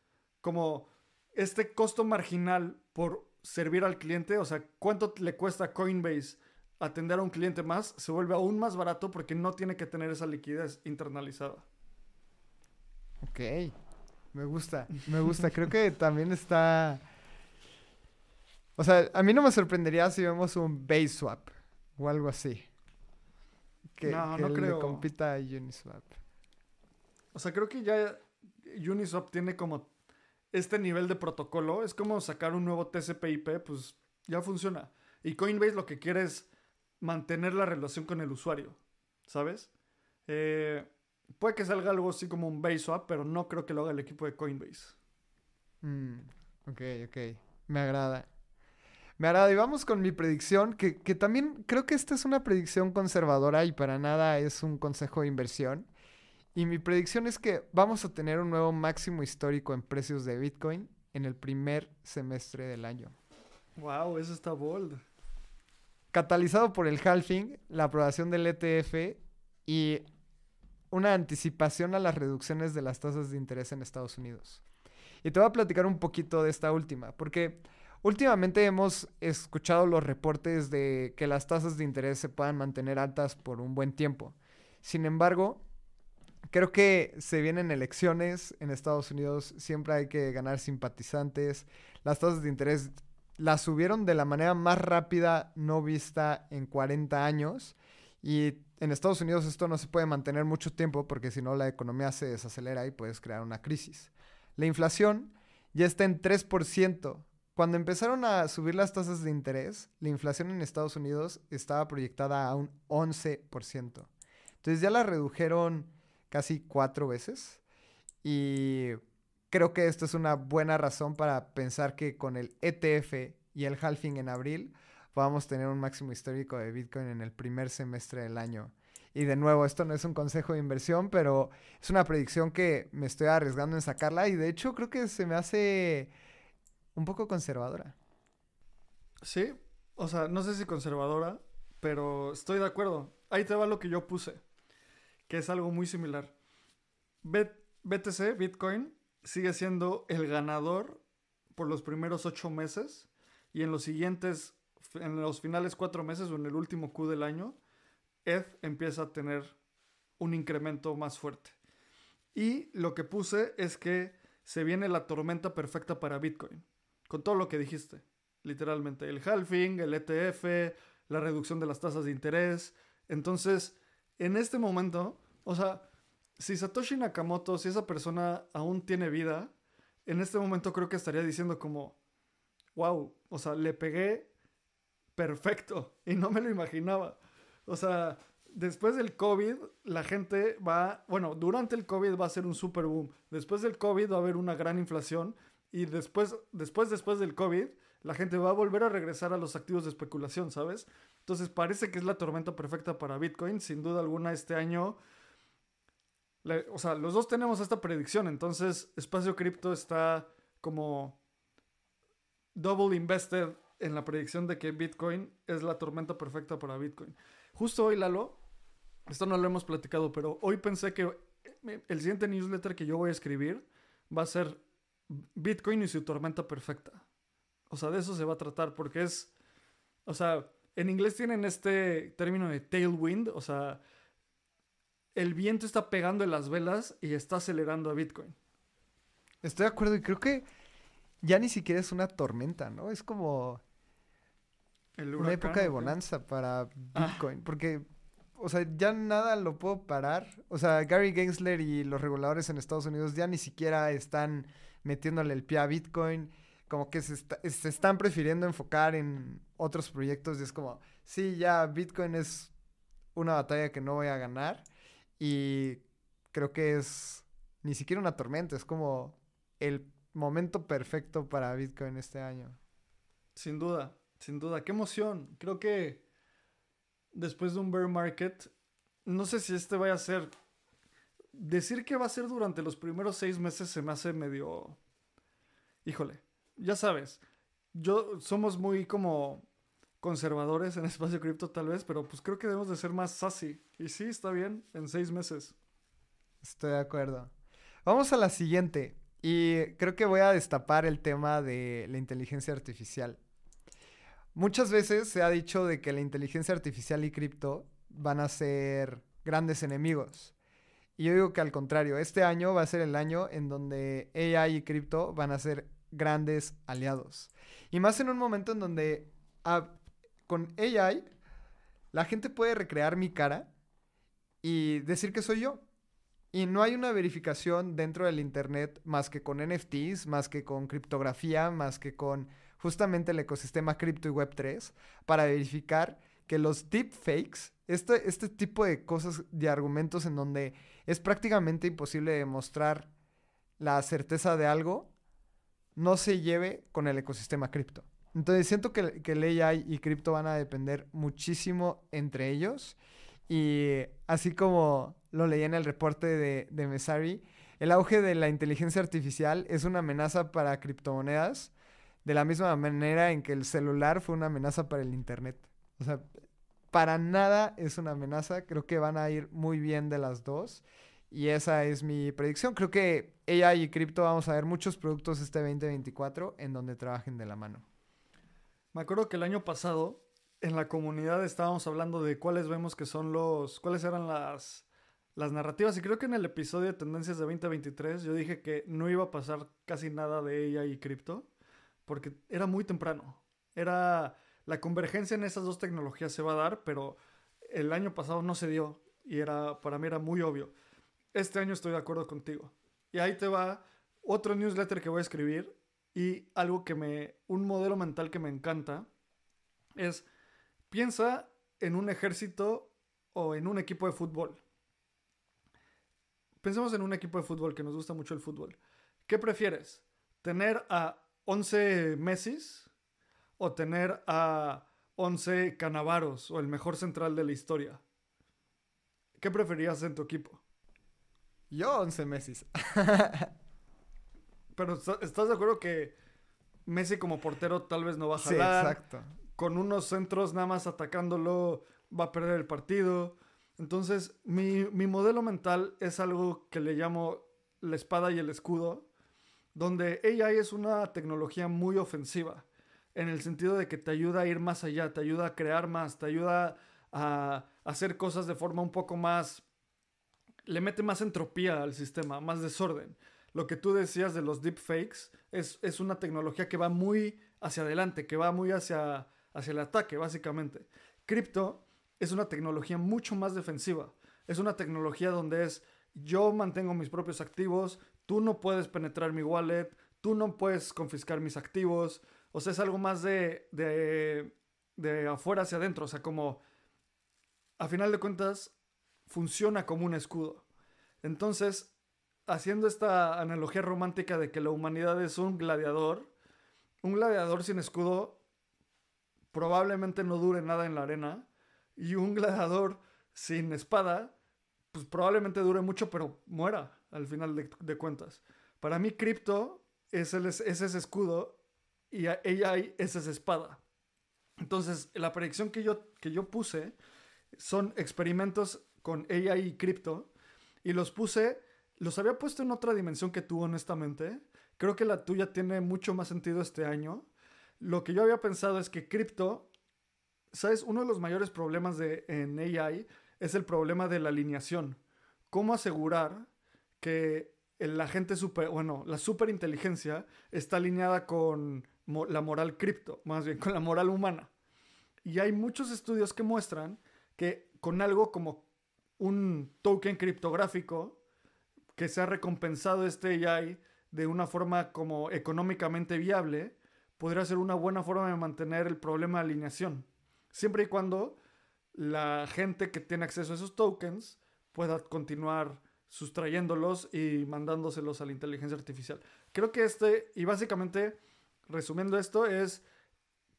como este costo marginal por servir al cliente, o sea, cuánto le cuesta Coinbase atender a un cliente más, se vuelve aún más barato porque no tiene que tener esa liquidez internalizada. Ok, me gusta, me gusta, creo que también está o sea, a mí no me sorprendería si vemos un base swap o algo así. Que, no, que no compita a Uniswap. O sea, creo que ya Uniswap tiene como este nivel de protocolo. Es como sacar un nuevo TCP/IP, pues ya funciona. Y Coinbase lo que quiere es mantener la relación con el usuario, ¿sabes? Eh, puede que salga algo así como un base swap, pero no creo que lo haga el equipo de Coinbase. Mm, ok, ok. Me agrada. Me hará, Y vamos con mi predicción, que, que, también creo que esta es una predicción conservadora y para nada es un consejo de inversión. Y mi predicción es que vamos a tener un nuevo máximo histórico en precios de Bitcoin en el primer semestre del año. Wow, eso está bold. Catalizado por el halving, la aprobación del ETF y una anticipación a las reducciones de las tasas de interés en Estados Unidos. Y te voy a platicar un poquito de esta última, porque Últimamente hemos escuchado los reportes de que las tasas de interés se puedan mantener altas por un buen tiempo. Sin embargo, creo que se vienen elecciones en Estados Unidos, siempre hay que ganar simpatizantes. Las tasas de interés las subieron de la manera más rápida no vista en 40 años y en Estados Unidos esto no se puede mantener mucho tiempo porque si no la economía se desacelera y puedes crear una crisis. La inflación ya está en 3%. Cuando empezaron a subir las tasas de interés, la inflación en Estados Unidos estaba proyectada a un 11%. Entonces ya la redujeron casi cuatro veces y creo que esto es una buena razón para pensar que con el ETF y el halving en abril vamos a tener un máximo histórico de Bitcoin en el primer semestre del año. Y de nuevo, esto no es un consejo de inversión, pero es una predicción que me estoy arriesgando en sacarla y de hecho creo que se me hace un poco conservadora. Sí, o sea, no sé si conservadora, pero estoy de acuerdo. Ahí te va lo que yo puse, que es algo muy similar. BTC, Bitcoin, sigue siendo el ganador por los primeros ocho meses y en los siguientes, en los finales cuatro meses o en el último Q del año, ETH empieza a tener un incremento más fuerte. Y lo que puse es que se viene la tormenta perfecta para Bitcoin. Con todo lo que dijiste, literalmente. El halving, el ETF, la reducción de las tasas de interés. Entonces, en este momento, o sea, si Satoshi Nakamoto, si esa persona aún tiene vida, en este momento creo que estaría diciendo como, wow, o sea, le pegué perfecto y no me lo imaginaba. O sea, después del COVID, la gente va, bueno, durante el COVID va a ser un super boom. Después del COVID va a haber una gran inflación y después, después, después del COVID, la gente va a volver a regresar a los activos de especulación, ¿sabes? Entonces parece que es la tormenta perfecta para Bitcoin. Sin duda alguna, este año. o sea, los dos tenemos esta predicción. Entonces, Espacio Cripto está como double invested en la predicción de que Bitcoin es la tormenta perfecta para Bitcoin. Justo hoy, Lalo, esto no lo hemos platicado, pero hoy pensé que eh, el siguiente newsletter que yo voy a escribir va a ser Bitcoin y su tormenta perfecta. O sea, de eso se va a tratar porque es, o sea, en inglés tienen este término de tailwind, o sea, el viento está pegando en las velas y está acelerando a Bitcoin. Estoy de acuerdo y creo que ya ni siquiera es una tormenta, ¿no? Es como una época de bonanza para ah. Bitcoin, porque, o sea, ya nada lo puedo parar. O sea, Gary Gensler y los reguladores en Estados Unidos ya ni siquiera están metiéndole el pie a Bitcoin, como que se, están prefiriendo enfocar en otros proyectos y es como, sí, ya Bitcoin es una batalla que no voy a ganar y creo que es ni siquiera una tormenta, es como el momento perfecto para Bitcoin este año. Sin duda, sin duda, qué emoción. Creo que después de un bear market, no sé si este vaya a ser decir que va a ser durante los primeros seis meses se me hace medio... Híjole, ya sabes, yo somos muy como conservadores en espacio cripto tal vez, pero pues creo que debemos de ser más sassy. Y sí, está bien, en seis meses. Estoy de acuerdo. Vamos a la siguiente. Y creo que voy a destapar el tema de la inteligencia artificial. Muchas veces se ha dicho de que la inteligencia artificial y cripto van a ser grandes enemigos. Y yo digo que al contrario, este año va a ser el año en donde AI y cripto van a ser grandes aliados. Y más en un momento en donde ah, con AI la gente puede recrear mi cara y decir que soy yo. Y no hay una verificación dentro del Internet más que con NFTs, más que con criptografía, más que con justamente el ecosistema cripto y Web3 para verificar que los deepfakes este, este, tipo de cosas, de argumentos en donde es prácticamente imposible demostrar la certeza de algo, no se lleve con el ecosistema cripto. Entonces siento que, que el AI y cripto van a depender muchísimo entre ellos. Y así como lo leí en el reporte de, de Messari, el auge de la inteligencia artificial es una amenaza para criptomonedas, de la misma manera en que el celular fue una amenaza para el Internet. O sea, para nada es una amenaza. Creo que van a ir muy bien de las dos. Y esa es mi predicción. Creo que ella y cripto vamos a ver muchos productos este 2024 en donde trabajen de la mano. Me acuerdo que el año pasado en la comunidad estábamos hablando de cuáles vemos que son los, cuáles eran las, las narrativas. Y creo que en el episodio de Tendencias de 2023 yo dije que no iba a pasar casi nada de ella y cripto porque era muy temprano. Era la convergencia en esas dos tecnologías se va a dar, pero el año pasado no se dio y era, para mí era muy obvio. Este año estoy de acuerdo contigo. Y ahí te va otro newsletter que voy a escribir y algo que me, un modelo mental que me encanta es, piensa en un ejército o en un equipo de fútbol. Pensemos en un equipo de fútbol que nos gusta mucho el fútbol. ¿Qué prefieres? ¿Tener a 11 Messis o tener a 11 Canavaros o el mejor central de la historia? ¿Qué preferías en tu equipo? Yo 11 Messi. Pero ¿estás de acuerdo que Messi como portero tal vez no va a jalar? exacto. Con unos centros nada más atacándolo va a perder el partido. Entonces, mi, mi modelo mental es algo que le llamo la espada y el escudo, donde ella es una tecnología muy ofensiva en el sentido de que te ayuda a ir más allá, te ayuda a crear más, te ayuda a hacer cosas de forma un poco más... le mete más entropía al sistema, más desorden. Lo que tú decías de los deepfakes es, es una tecnología que va muy hacia adelante, que va muy hacia, hacia el ataque, básicamente. Crypto es una tecnología mucho más defensiva. Es una tecnología donde es yo mantengo mis propios activos, tú no puedes penetrar mi wallet, tú no puedes confiscar mis activos, o sea, es algo más de, afuera hacia adentro. O sea, como a final de cuentas funciona como un escudo. Entonces, haciendo esta analogía romántica de que la humanidad es un gladiador, un gladiador sin escudo probablemente no dure nada en la arena y un gladiador sin espada pues probablemente dure mucho pero muera al final de, cuentas. Para mí cripto es, es ese escudo y AI es esa espada. Entonces, la predicción que yo, que yo puse son experimentos con AI y cripto y los puse, los había puesto en otra dimensión que tú, honestamente. Creo que la tuya tiene mucho más sentido este año. Lo que yo había pensado es que cripto, ¿sabes? Uno de los mayores problemas de, en AI es el problema de la alineación. ¿Cómo asegurar que la gente super, bueno, la superinteligencia está alineada con la moral cripto, más bien con la moral humana. Y hay muchos estudios que muestran que con algo como un token criptográfico que se ha recompensado este AI de una forma como económicamente viable, podría ser una buena forma de mantener el problema de alineación. Siempre y cuando la gente que tiene acceso a esos tokens pueda continuar sustrayéndolos y mandándoselos a la inteligencia artificial. Creo que este, y básicamente resumiendo esto, es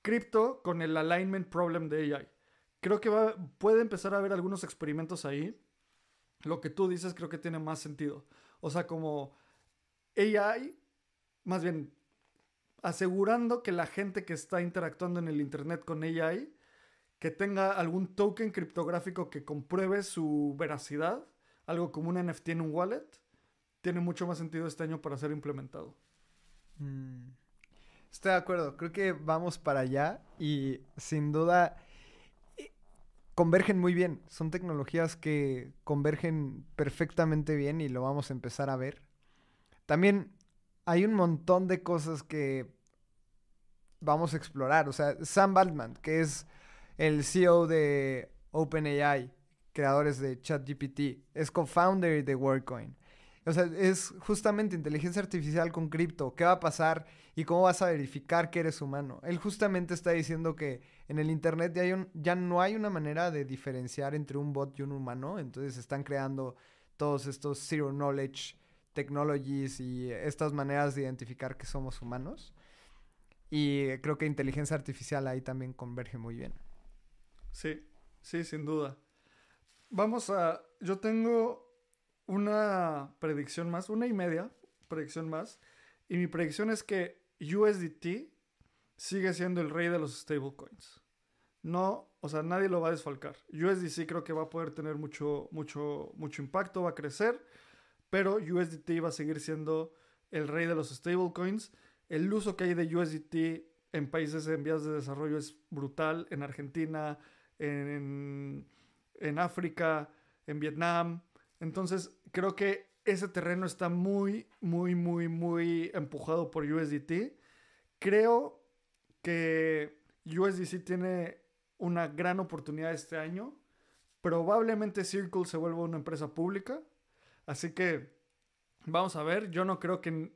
cripto con el alignment problem de AI. Creo que va, puede empezar a haber algunos experimentos ahí. Lo que tú dices creo que tiene más sentido. O sea, como AI, más bien, asegurando que la gente que está interactuando en el Internet con AI, que tenga algún token criptográfico que compruebe su veracidad, algo como un NFT en un wallet, tiene mucho más sentido este año para ser implementado. Mm. Estoy de acuerdo, creo que vamos para allá y sin duda eh, convergen muy bien, son tecnologías que convergen perfectamente bien y lo vamos a empezar a ver. También hay un montón de cosas que vamos a explorar, o sea, Sam Baldman, que es el CEO de OpenAI, creadores de ChatGPT, es co-founder de Wordcoin. O sea, es justamente inteligencia artificial con cripto. ¿Qué va a pasar? ¿Y cómo vas a verificar que eres humano? Él justamente está diciendo que en el Internet ya, hay un, ya no hay una manera de diferenciar entre un bot y un humano. Entonces están creando todos estos zero knowledge technologies y estas maneras de identificar que somos humanos. Y creo que inteligencia artificial ahí también converge muy bien. Sí, sí, sin duda. Vamos a... Yo tengo una predicción más, una y media predicción más. Y mi predicción es que USDT sigue siendo el rey de los stablecoins. No, o sea, nadie lo va a desfalcar. USDC creo que va a poder tener mucho, mucho, mucho impacto, va a crecer, pero USDT va a seguir siendo el rey de los stablecoins. El uso que hay de USDT en países en vías de desarrollo es brutal. En Argentina, en, en África, en Vietnam, entonces, creo que ese terreno está muy, muy, muy, muy empujado por USDT. Creo que USDC tiene una gran oportunidad este año. Probablemente Circle se vuelva una empresa pública. Así que vamos a ver. Yo no creo que,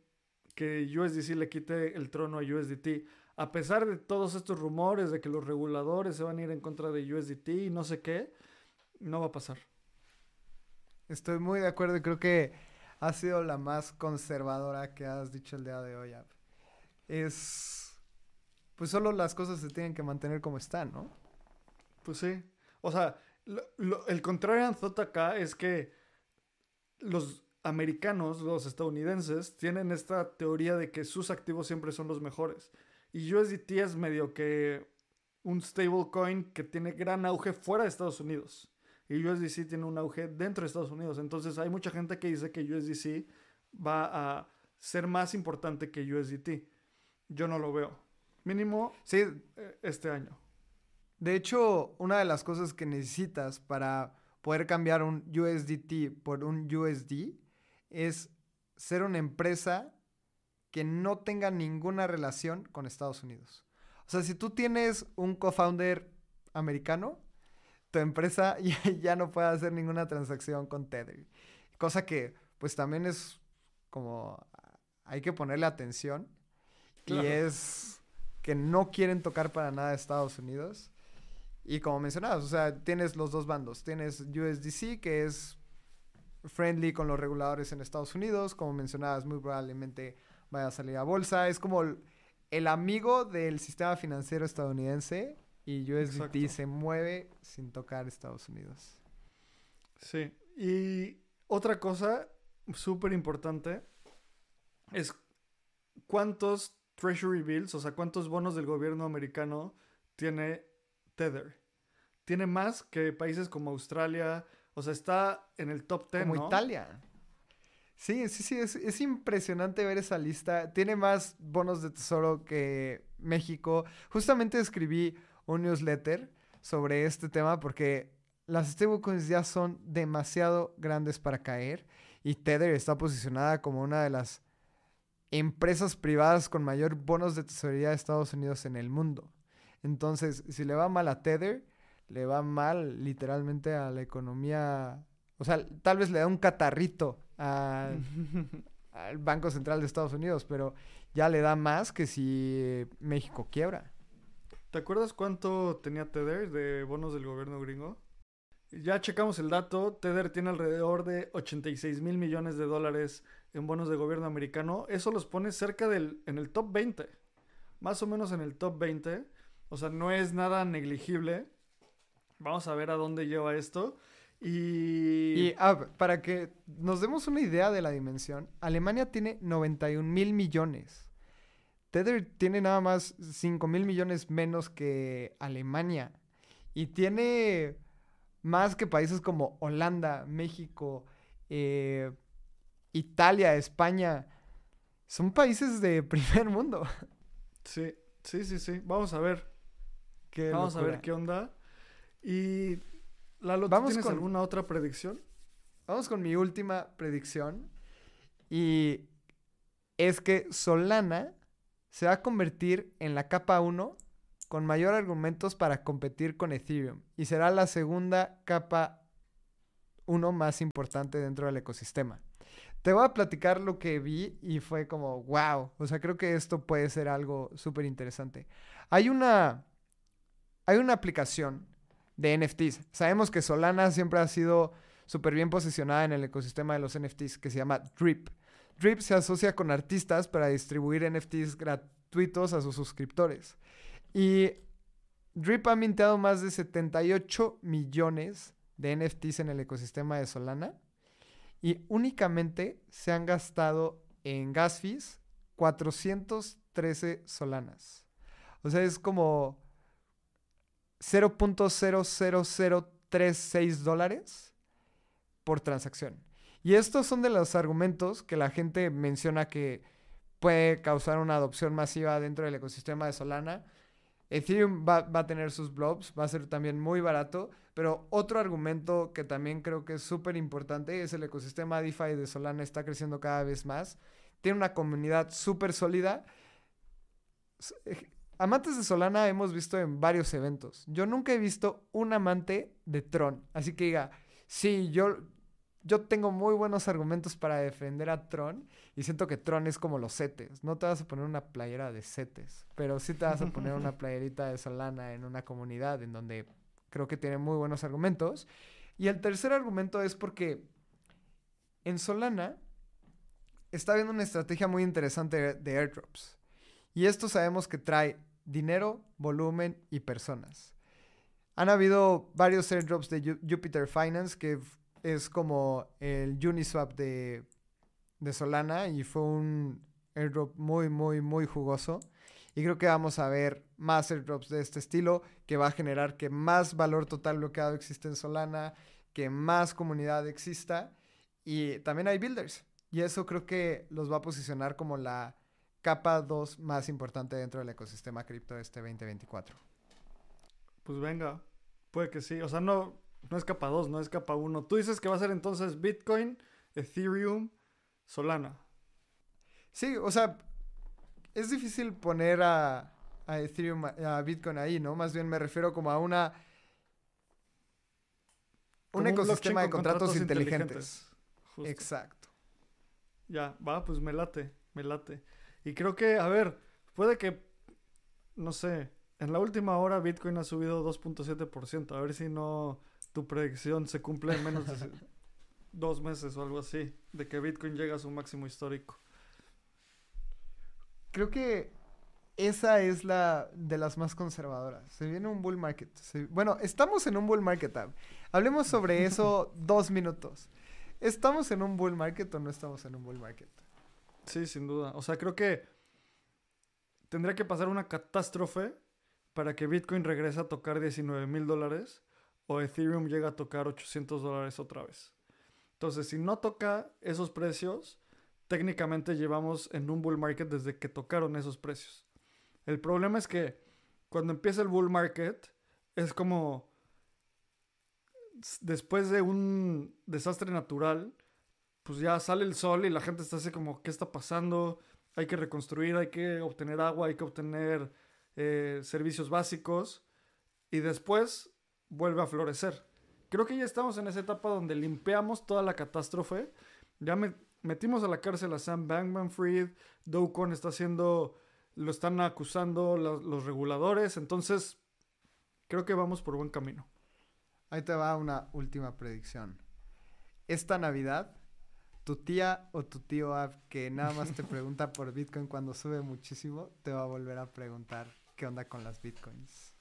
que USDC le quite el trono a USDT. A pesar de todos estos rumores de que los reguladores se van a ir en contra de USDT y no sé qué, no va a pasar. Estoy muy de acuerdo y creo que ha sido la más conservadora que has dicho el día de hoy, Es. Pues solo las cosas se tienen que mantener como están, ¿no? Pues sí. O sea, el contrario el contrario thought acá es que los americanos, los estadounidenses, tienen esta teoría de que sus activos siempre son los mejores. Y USDT es medio que un stablecoin que tiene gran auge fuera de Estados Unidos y USDC tiene un auge dentro de Estados Unidos. Entonces hay mucha gente que dice que USDC va a ser más importante que USDT. Yo no lo veo. Mínimo sí. Eh, este año. De hecho, una de las cosas que necesitas para poder cambiar un USDT por un USD es ser una empresa que no tenga ninguna relación con Estados Unidos. O sea, si tú tienes un co-founder americano, tu empresa ya, ya no puede hacer ninguna transacción con Tether. Cosa que, pues también es como, hay que ponerle atención. Y es que no quieren tocar para nada a Estados Unidos. Y como mencionabas, o sea, tienes los dos bandos. Tienes USDC, que es friendly con los reguladores en Estados Unidos. Como mencionabas, muy probablemente vaya a salir a bolsa. Es como el amigo del sistema financiero estadounidense y USDT se mueve sin tocar Estados Unidos. Sí. Y otra cosa súper importante es cuántos Treasury Bills, o sea, cuántos bonos del gobierno americano tiene Tether. Tiene más que países como Australia, o sea, está en el top 10. Como Italia. Sí, sí, sí, es, es, impresionante ver esa lista. Tiene más bonos de tesoro que México. Justamente escribí un newsletter sobre este tema porque las stablecoins ya son demasiado grandes para caer y Tether está posicionada como una de las empresas privadas con mayor bonos de tesorería de Estados Unidos en el mundo. Entonces, si le va mal a Tether, le va mal literalmente a la economía, o sea, tal vez le da un catarrito al Banco Central de Estados Unidos, pero ya le da más que si México quiebra. ¿Te acuerdas cuánto tenía Tether de bonos del gobierno gringo? Ya checamos el dato, Tether tiene alrededor de 86 mil millones de dólares en bonos de gobierno americano. Eso los pone cerca del, en el top 20, más o menos en el top 20. O sea, no es nada negligible. Vamos a ver a dónde lleva esto. Y, y ah, para que nos demos una idea de la dimensión, Alemania tiene 91 mil millones. Tether tiene nada más 5 mil millones menos que Alemania. Y tiene más que países como Holanda, México, eh, Italia, España. Son países de primer mundo. Sí, sí, sí, sí. Vamos a ver. Qué Vamos a ver qué onda. Y Lalo, Vamos ¿tienes alguna otra predicción? Vamos con mi última predicción. Y es que Solana se va a convertir en la capa 1 con mayor argumentos para competir con Ethereum y será la segunda capa 1 más importante dentro del ecosistema. Te voy a platicar lo que vi y fue como, wow, o sea, creo que esto puede ser algo súper interesante. Hay una, hay una aplicación de NFTs. Sabemos que Solana siempre ha sido súper bien posicionada en el ecosistema de los NFTs que se llama Drip. Drip se asocia con artistas para distribuir NFTs gratuitos a sus suscriptores. Y Drip ha minteado más de 78 millones de NFTs en el ecosistema de Solana. Y únicamente se han gastado en gas fees 413 solanas. O sea, es como 0.00036 dólares por transacción. Y estos son de los argumentos que la gente menciona que puede causar una adopción masiva dentro del ecosistema de Solana. Ethereum va, a tener sus blobs, va a ser también muy barato, pero otro argumento que también creo que es súper importante es el ecosistema DeFi de Solana está creciendo cada vez más, tiene una comunidad súper sólida. Eh, amantes de Solana hemos visto en varios eventos. Yo nunca he visto un amante de Tron, así que diga, sí, yo yo tengo muy buenos argumentos para defender a Tron y siento que Tron es como los setes. No te vas a poner una playera de setes, pero sí te vas a poner una playerita de Solana en una comunidad en donde creo que tiene muy buenos argumentos. Y el tercer argumento es porque en Solana está habiendo una estrategia muy interesante de airdrops. Y esto sabemos que trae dinero, volumen y personas. Han habido varios airdrops de Jupiter Finance que es como el Uniswap de, de Solana y fue un airdrop muy, muy, muy jugoso. Y creo que vamos a ver más airdrops de este estilo que va a generar que más valor total bloqueado existe en Solana, que más comunidad exista y también hay builders. Y eso creo que los va a posicionar como la capa 2 más importante dentro del ecosistema cripto este 2024. Pues venga, puede que sí. O sea, no, no es capa 2, no es capa 1. Tú dices que va a ser entonces Bitcoin, Ethereum, Solana. Sí, o sea, es difícil poner a, Ethereum, a Bitcoin ahí, ¿no? Más bien me refiero como a una... Un ecosistema de contratos, inteligentes. inteligentes. Exacto. Ya, va, pues me late, me late. Y creo que, a ver, puede que, no sé, en la última hora Bitcoin ha subido 2.7%. A ver si no tu predicción se cumple en menos de dos meses o algo así, de que Bitcoin llega a su máximo histórico. Creo que esa es la de las más conservadoras. Se viene un bull market. bueno, estamos en un bull market. Hablemos sobre eso dos minutos. ¿Estamos en un bull market o no estamos en un bull market? Sí, sin duda. O sea, creo que tendría que pasar una catástrofe para que Bitcoin regrese a tocar 19 mil dólares o Ethereum llega a tocar 800 dólares otra vez. Entonces, si no toca esos precios, técnicamente llevamos en un bull market desde que tocaron esos precios. El problema es que cuando empieza el bull market, es como después de un desastre natural, pues ya sale el sol y la gente está así como, ¿qué está pasando? Hay que reconstruir, hay que obtener agua, hay que obtener eh, servicios básicos. Y después vuelve a florecer. Creo que ya estamos en esa etapa donde limpiamos toda la catástrofe. Ya metimos a la cárcel a Sam Bankman Fried. Doukon está haciendo. Lo están acusando los reguladores. Entonces, creo que vamos por buen camino. Ahí te va una última predicción. Esta Navidad, tu tía o tu tío que nada más te pregunta por Bitcoin cuando sube muchísimo, te va a volver a preguntar qué onda con las Bitcoins.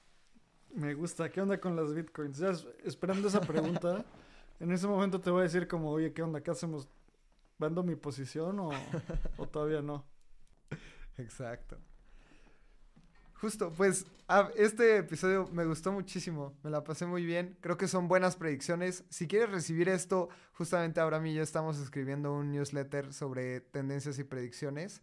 Me gusta. ¿Qué onda con las bitcoins? esperando esa pregunta, en ese momento te voy a decir como, oye, ¿qué onda? ¿Qué hacemos? ¿Vendo mi posición o, todavía no? Exacto. Justo, pues ah, este episodio me gustó muchísimo, me la pasé muy bien, creo que son buenas predicciones. Si quieres recibir esto, justamente ahora mí ya estamos escribiendo un newsletter sobre tendencias y predicciones.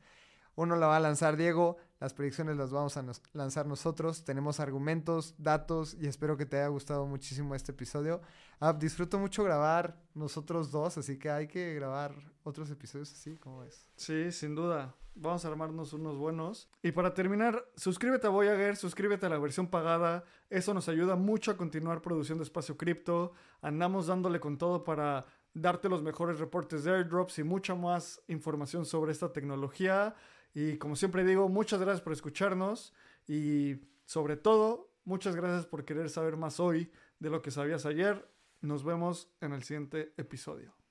Uno la va a lanzar Diego, las predicciones las vamos a lanzar nosotros. Tenemos argumentos, datos y espero que te haya gustado muchísimo este episodio. Ah, disfruto mucho grabar nosotros dos, así que hay que grabar otros episodios así, ¿cómo es? Sí, sin duda. Vamos a armarnos unos buenos. Y para terminar, suscríbete a Voyager, suscríbete a la versión pagada. Eso nos ayuda mucho a continuar produciendo espacio cripto. Andamos dándole con todo para darte los mejores reportes de airdrops y mucha más información sobre esta tecnología. Y como siempre digo, muchas gracias por escucharnos y sobre todo, muchas gracias por querer saber más hoy de lo que sabías ayer. Nos vemos en el siguiente episodio.